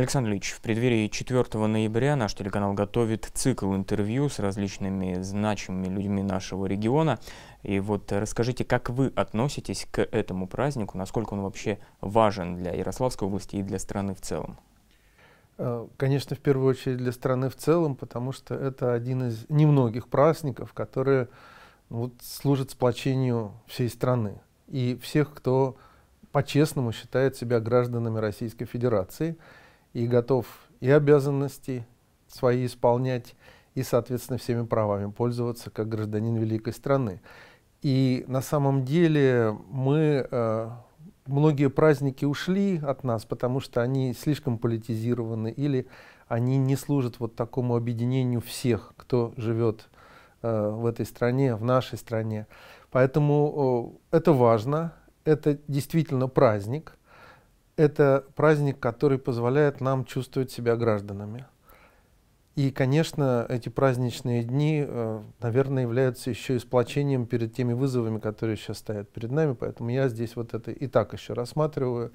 Александр Ильич, в преддверии 4 ноября наш телеканал готовит цикл интервью с различными значимыми людьми нашего региона. И вот расскажите, как вы относитесь к этому празднику, насколько он вообще важен для Ярославской области и для страны в целом? Э, конечно, в первую очередь для страны в целом, потому что это один из немногих праздников, которые ну вот, служат сплочению всей страны и всех, кто по-честному считает себя гражданами Российской Федерации – и готов и обязанности свои исполнять, и, соответственно, всеми правами пользоваться как гражданин великой страны. И на самом деле мы, э, многие праздники ушли от нас, потому что они слишком политизированы или они не служат вот такому объединению всех, кто живет э, в этой стране, в нашей стране. Поэтому э, это важно, это действительно праздник – это праздник, который позволяет нам чувствовать себя гражданами. И, конечно, эти праздничные дни, э, наверное, являются еще и сплочением перед теми вызовами, которые сейчас стоят перед нами. Поэтому я здесь вот это и так еще рассматриваю.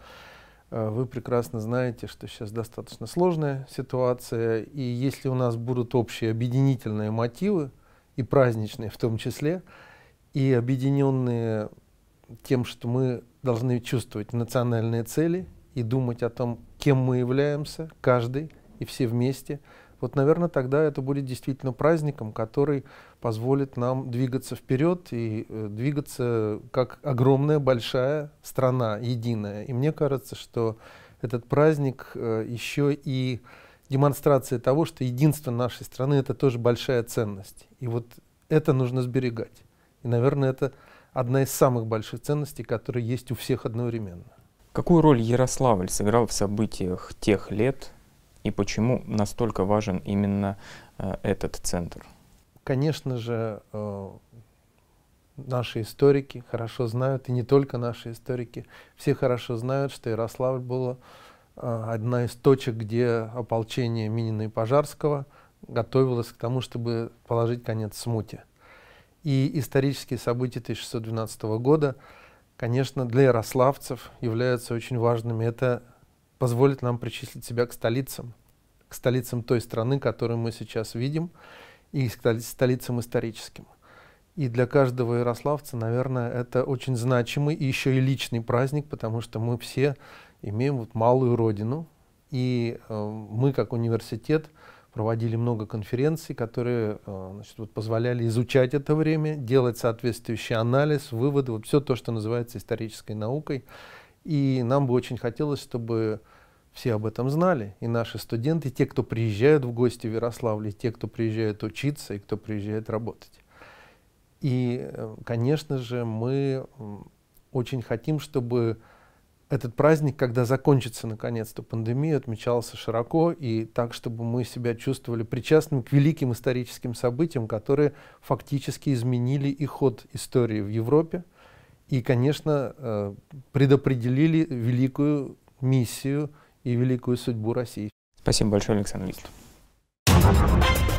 Э, вы прекрасно знаете, что сейчас достаточно сложная ситуация. И если у нас будут общие объединительные мотивы, и праздничные в том числе, и объединенные тем, что мы должны чувствовать национальные цели и думать о том, кем мы являемся, каждый и все вместе, вот, наверное, тогда это будет действительно праздником, который позволит нам двигаться вперед и э, двигаться как огромная, большая страна, единая. И мне кажется, что этот праздник э, еще и демонстрация того, что единство нашей страны — это тоже большая ценность. И вот это нужно сберегать. И, наверное, это одна из самых больших ценностей, которые есть у всех одновременно. Какую роль Ярославль сыграл в событиях тех лет и почему настолько важен именно э, этот центр? Конечно же, э, наши историки хорошо знают, и не только наши историки, все хорошо знают, что Ярославль была э, одна из точек, где ополчение Минина и Пожарского готовилось к тому, чтобы положить конец смуте. И исторические события 1612 года – конечно, для ярославцев являются очень важными. Это позволит нам причислить себя к столицам, к столицам той страны, которую мы сейчас видим, и к столицам историческим. И для каждого ярославца, наверное, это очень значимый и еще и личный праздник, потому что мы все имеем вот малую родину, и э, мы как университет – проводили много конференций, которые э, значит, вот позволяли изучать это время, делать соответствующий анализ, выводы, вот все то, что называется исторической наукой. И нам бы очень хотелось, чтобы все об этом знали, и наши студенты, и те, кто приезжают в гости в Ярославль, и те, кто приезжает учиться, и кто приезжает работать. И, э, конечно же, мы очень хотим, чтобы этот праздник, когда закончится наконец-то пандемия, отмечался широко и так, чтобы мы себя чувствовали причастным к великим историческим событиям, которые фактически изменили и ход истории в Европе и, конечно, э, предопределили великую миссию и великую судьбу России. Спасибо большое, Александр Викторович.